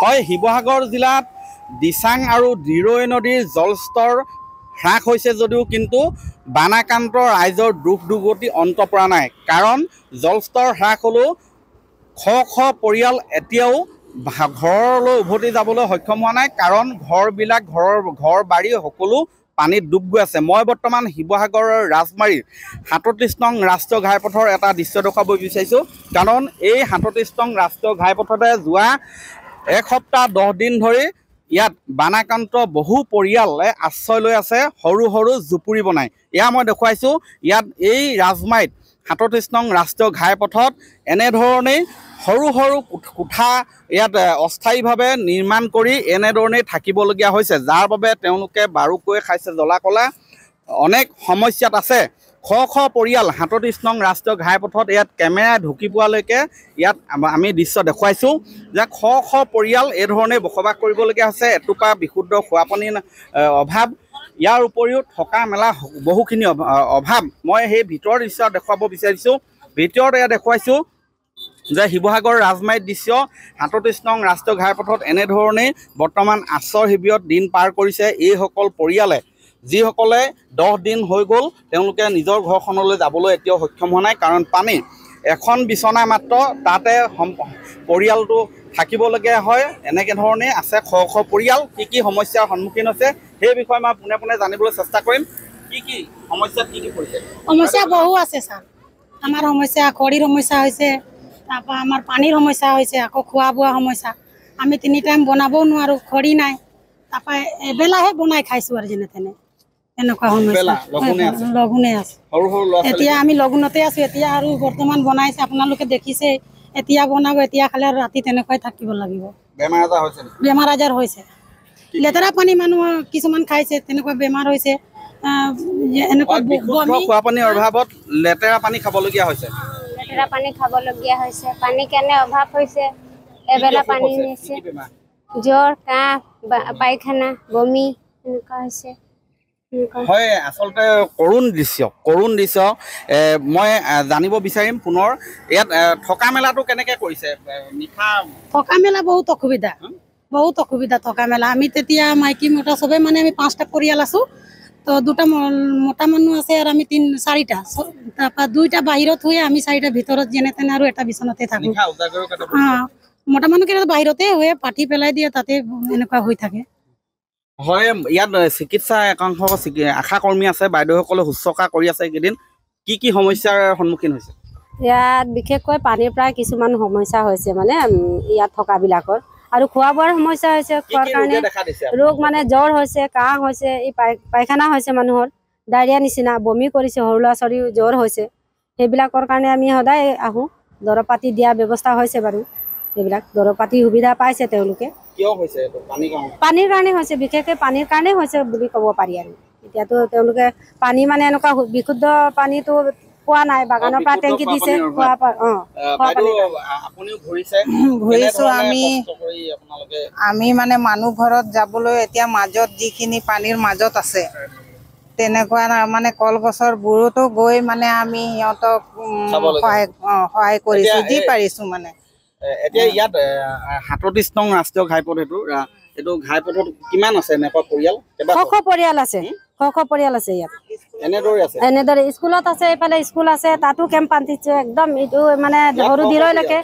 হয় শিৱসাগৰ জিলাত দিচাং আৰু ধিৰৈ নদীৰ জলস্তৰ হ্ৰাস হৈছে যদিও কিন্তু বানাক্ৰান্ত ৰাইজৰ দুখ দুৰ্গতি অন্ত পৰা নাই কাৰণ জলস্তৰ হ্ৰাস হ'লেও শ শ পৰিয়াল এতিয়াও ঘৰলৈ উভতি যাবলৈ সক্ষম হোৱা নাই কাৰণ ঘৰবিলাক ঘৰৰ ঘৰ বাৰী সকলো পানীত ডুব গৈ আছে মই বৰ্তমান শিৱসাগৰৰ ৰাজমাৰীৰ সাতত্ৰিছ নং ৰাষ্ট্ৰীয় ঘাইপথৰ এটা দৃশ্য দেখুৱাব বিচাৰিছোঁ কাৰণ এই সাতত্ৰিছ নং ৰাষ্ট্ৰীয় ঘাইপথতে যোৱা এক সপ্তাহ দহ দিন ধৰি ইয়াত বানাক্ৰান্ত বহু পৰিয়ালে আশ্ৰয় লৈ আছে সৰু সৰু জুপুৰি বনাই এয়া মই দেখুৱাইছোঁ ইয়াত এই ৰাজমাইত সাতত্ৰিছ নং ৰাষ্ট্ৰীয় ঘাইপথত এনেধৰণেই সৰু সৰু কোঠা ইয়াত অস্থায়ীভাৱে নিৰ্মাণ কৰি এনেধৰণেই থাকিবলগীয়া হৈছে যাৰ বাবে তেওঁলোকে বাৰুকৈ খাইছে জ্বলা কলা অনেক সমস্যাত আছে শ শ পৰিয়াল হাতত্ৰিছ নং ৰাষ্ট্ৰীয় ঘাইপথত ইয়াত কেমেৰা ঢুকি পোৱালৈকে ইয়াত আমি দৃশ্য দেখুৱাইছোঁ যে শ শ পৰিয়াল এইধৰণে বসবাস কৰিবলগীয়া হৈছে এটোপা বিশুদ্ধ খোৱাপানী অভাৱ ইয়াৰ উপৰিও থকা মেলা বহুখিনি অভাৱ মই সেই ভিতৰৰ দৃশ্য দেখুৱাব বিচাৰিছোঁ ভিতৰত এয়া দেখুৱাইছোঁ যে শিৱসাগৰ ৰাজমাৰীত দৃশ্য সাতত্ৰিছ নং ৰাষ্ট্ৰীয় ঘাইপথত এনেধৰণেই বৰ্তমান আশ্ৰয় শিবিৰত দিন পাৰ কৰিছে এইসকল পৰিয়ালে যিসকলে দহ দিন হৈ গ'ল তেওঁলোকে নিজৰ ঘৰখনলৈ যাবলৈ এতিয়াও সক্ষম হোৱা নাই কাৰণ পানী এখন বিচনা মাত্ৰ তাতে পৰিয়ালটো থাকিবলগীয়া হয় এনেকে ধৰণেই আছে শ শ পৰিয়াল কি কি সমস্যাৰ সন্মুখীন হৈছে সেই বিষয়ে মই পোনে পোনে জানিবলৈ চেষ্টা কৰিম কি কি সমস্যা কি কি পৰিছে সমস্যা বহু আছে ছাৰ আমাৰ সমস্যা খৰিৰ সমস্যা হৈছে তাৰপৰা আমাৰ পানীৰ সমস্যা হৈছে আকৌ খোৱা বোৱা সমস্যা আমি তিনি টাইম বনাবও নোৱাৰোঁ খৰি নাই তাৰপৰা এবেলাহে বনাই খাইছোঁ আৰু যেনে তেনে এনেকুৱা লগুণে আছে এতিয়া আমি লগুণতে আছো এতিয়া আৰু বৰ্তমান বনাইছে আপোনালোকে দেখিছে এতিয়া বনাব এতিয়া খালে আৰু ৰাতি তেনেকুৱাই থাকিব লাগিব বেমাৰ আজাৰ হৈছে লেতেৰা পানী মানুহ কিছুমান খাইছে তেনেকুৱা বেমাৰ হৈছে জ্বৰ কাহ পায়খানা বমি এনেকুৱা হৈছে হয় আচলতে কৰুণ দৃশ্য কৰুণ দৃশ্য মই জানিব বিচাৰিম পুনৰ ইয়াত থকা মেলাটো কেনেকে কৰিছে থকা মেলা বহুত অসুবিধা বহুত অসুবিধা থকা মেলা আমি তেতিয়া মাইকী মতা সবে মানে আমি পাঁচটা পরিয়াল আছো তো দুটা মতা মানুহ আছে আৰু আমি তিন চাৰিটা তাৰপৰ দুইটা বাহিৰত হয়ে আমি চাৰিটা ভিতৰত যেনে তেনে আৰু এটা বিছনাতে থাকো মতা মানুহ মানুষ বাহিৰতে হয়ে পাতি পেলাই দিয়ে তাতে এনেকুৱা হৈ থাকে হয় ইয়াত চিকিৎসা একাংশ আশা কৰ্মী আছে বাইদেউসকলে শুশ্ৰূষা কৰি আছে এইকেইদিন কি কি সমস্যাৰ সন্মুখীন হৈছে ইয়াত বিশেষকৈ পানীৰ প্ৰায় কিছুমান সমস্যা হৈছে মানে ইয়াত থকাবিলাকৰ আৰু খোৱা বোৱাৰ সমস্যা হৈছে খোৱাৰ কাৰণে ৰোগ মানে জ্বৰ হৈছে কাহ হৈছে এই পায়খানা হৈছে মানুহৰ ডায়েৰিয়া নিচিনা বমি কৰিছে সৰু ল'ৰা ছোৱালীও জ্বৰ হৈছে সেইবিলাকৰ কাৰণে আমি সদায় আহোঁ দৰৱ পাতি দিয়া ব্যৱস্থা হৈছে বাৰু এইবিলাক দৰৱ পাতি সুবিধা পাইছে তেওঁলোকে পানীৰ কাৰণে হৈছে বিশেষকৈ পানীৰ কাৰণে হৈছে বুলি ক'ব পাৰি আৰু এতিয়াতো তেওঁলোকে পানী মানে এনেকুৱা বিশুদ্ধ পানীটো পোৱা নাই বাগানৰ পৰা টেংকি দিছে আমি মানে মানুহ ঘৰত যাবলৈ এতিয়া মাজত যিখিনি পানীৰ মাজত আছে তেনেকুৱা মানে কলগছৰ বোৰতো গৈ মানে আমি সিহঁতক সহায় সহায় কৰিছো যি পাৰিছো মানে এতিয়া ইয়াত সাতত্ৰিছ নং ৰাষ্ট্ৰীয় ঘাইপথ এইটো এইটো ঘাইপথত কিমান আছে মেকৰ পৰিয়াল শশ পৰিয়াল আছে শশ পৰিয়াল আছে ইয়াত এনেদৰে স্কুলত আছে এইফালে স্কুল আছে তাতো কেম্প পান্তিছে একদম এইটো মানে সৰু দিলৈলৈকে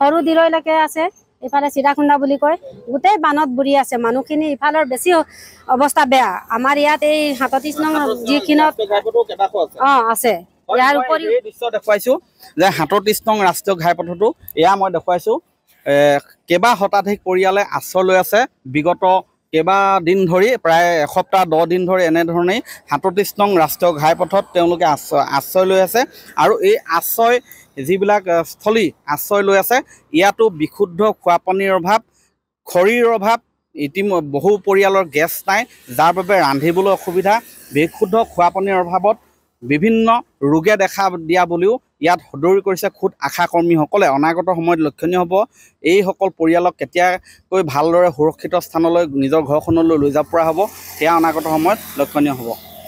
সৰু দিলৈলৈকে আছে এইফালে চিৰাখুণ্ডা বুলি কয় গোটেই বানত বুঢ়ী আছে মানুহখিনি ইফালৰ বেছি অৱস্থা বেয়া আমাৰ ইয়াত এই সাতত্ৰিছ নং যিখিনত অঁ আছে ইয়াৰ উপৰি দৃশ্য দেখুৱাইছোঁ যে সাতত্ৰিছ নং ৰাষ্ট্ৰীয় ঘাইপথটো এয়া মই দেখুৱাইছোঁ কেইবা শতাধিক পৰিয়ালে আশ্ৰয় লৈ আছে বিগত কেইবা দিন ধৰি প্ৰায় এসপ্তাহ দহ দিন ধৰি এনেধৰণেই সাতত্ৰিছ নং ৰাষ্ট্ৰীয় ঘাইপথত তেওঁলোকে আশ্ৰয় লৈ আছে আৰু এই আশ্ৰয় যিবিলাক স্থলী আশ্ৰয় লৈ আছে ইয়াতো বিশুদ্ধ খোৱা পানীৰ অভাৱ খৰিৰ অভাৱ ইতিমধ্যে বহু পৰিয়ালৰ গেছ নাই যাৰ বাবে ৰান্ধিবলৈ অসুবিধা বিশুদ্ধ খোৱা পানীৰ অভাৱত বিভিন্ন ৰোগে দেখা দিয়া বুলিও ইয়াত সদৰি কৰিছে খুদ আশা কৰ্মীসকলে অনাগত সময়ত লক্ষণীয় হ'ব এইসকল পৰিয়ালক কেতিয়াকৈ ভালদৰে সুৰক্ষিত স্থানলৈ নিজৰ ঘৰখনলৈ লৈ যাব পৰা হ'ব সেয়া অনাগত সময়ত লক্ষণীয় হ'ব